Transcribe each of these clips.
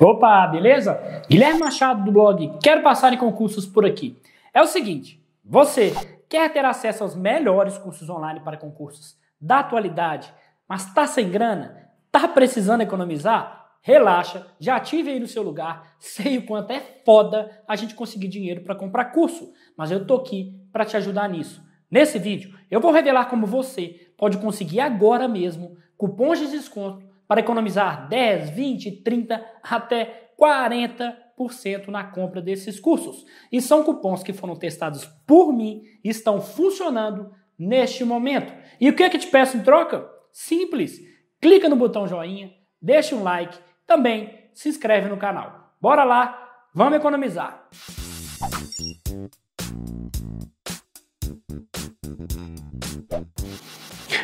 Opa, beleza? Guilherme Machado do blog Quero Passar em Concursos por aqui. É o seguinte, você quer ter acesso aos melhores cursos online para concursos da atualidade, mas está sem grana? Está precisando economizar? Relaxa, já ative aí no seu lugar. Sei o quanto é foda a gente conseguir dinheiro para comprar curso, mas eu tô aqui para te ajudar nisso. Nesse vídeo, eu vou revelar como você pode conseguir agora mesmo cupons de desconto para economizar 10, 20, 30 até 40% na compra desses cursos. E são cupons que foram testados por mim e estão funcionando neste momento. E o que é que te peço em troca? Simples. Clica no botão joinha, deixa um like, também se inscreve no canal. Bora lá, vamos economizar.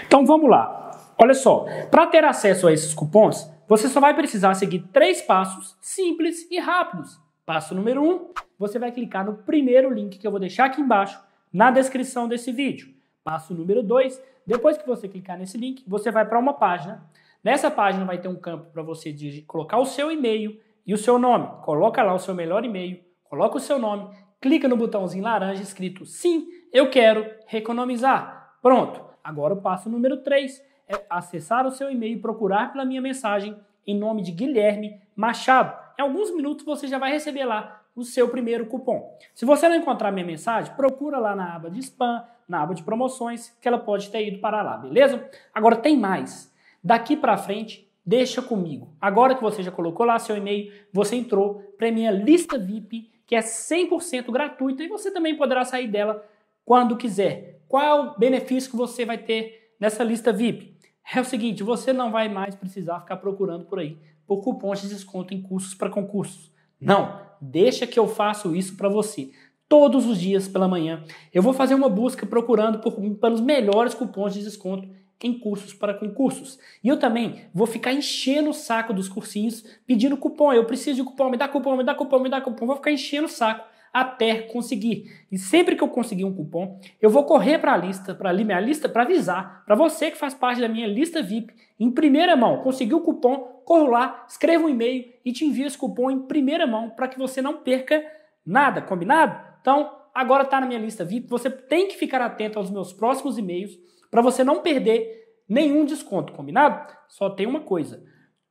Então vamos lá. Olha só, para ter acesso a esses cupons, você só vai precisar seguir três passos simples e rápidos. Passo número um, você vai clicar no primeiro link que eu vou deixar aqui embaixo na descrição desse vídeo. Passo número dois, depois que você clicar nesse link, você vai para uma página. Nessa página vai ter um campo para você colocar o seu e-mail e o seu nome. Coloca lá o seu melhor e-mail, coloca o seu nome, clica no botãozinho laranja escrito sim, eu quero economizar. Pronto. Agora o passo número 3 é acessar o seu e-mail e procurar pela minha mensagem em nome de Guilherme Machado. Em alguns minutos você já vai receber lá o seu primeiro cupom. Se você não encontrar minha mensagem, procura lá na aba de spam, na aba de promoções, que ela pode ter ido para lá, beleza? Agora tem mais. Daqui para frente, deixa comigo. Agora que você já colocou lá seu e-mail, você entrou para minha lista VIP, que é 100% gratuita e você também poderá sair dela quando quiser. Qual é o benefício que você vai ter nessa lista VIP? é o seguinte, você não vai mais precisar ficar procurando por aí por cupons de desconto em cursos para concursos. Não, deixa que eu faço isso para você. Todos os dias pela manhã, eu vou fazer uma busca procurando por, pelos melhores cupons de desconto em cursos para concursos. E eu também vou ficar enchendo o saco dos cursinhos pedindo cupom. Eu preciso de cupom, me dá cupom, me dá cupom, me dá cupom. Vou ficar enchendo o saco até conseguir. E sempre que eu conseguir um cupom, eu vou correr para a lista, para ali minha lista, para avisar, para você que faz parte da minha lista VIP, em primeira mão, conseguiu o cupom, corro lá, escreva um e-mail e te envio esse cupom em primeira mão para que você não perca nada, combinado? Então, agora está na minha lista VIP, você tem que ficar atento aos meus próximos e-mails para você não perder nenhum desconto, combinado? Só tem uma coisa: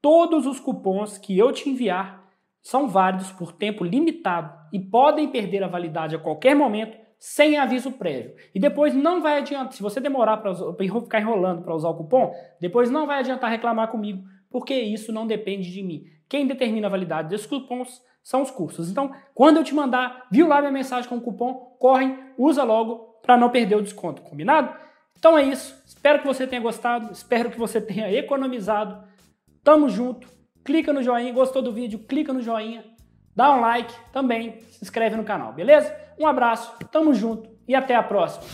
todos os cupons que eu te enviar são válidos por tempo limitado e podem perder a validade a qualquer momento sem aviso prévio. E depois não vai adiantar, se você demorar para ficar enrolando para usar o cupom, depois não vai adiantar reclamar comigo, porque isso não depende de mim. Quem determina a validade desses cupons são os cursos. Então, quando eu te mandar, viu lá minha mensagem com o cupom, corre, usa logo para não perder o desconto, combinado? Então é isso. Espero que você tenha gostado, espero que você tenha economizado. Tamo junto clica no joinha. Gostou do vídeo? Clica no joinha. Dá um like também. Se inscreve no canal, beleza? Um abraço, tamo junto e até a próxima.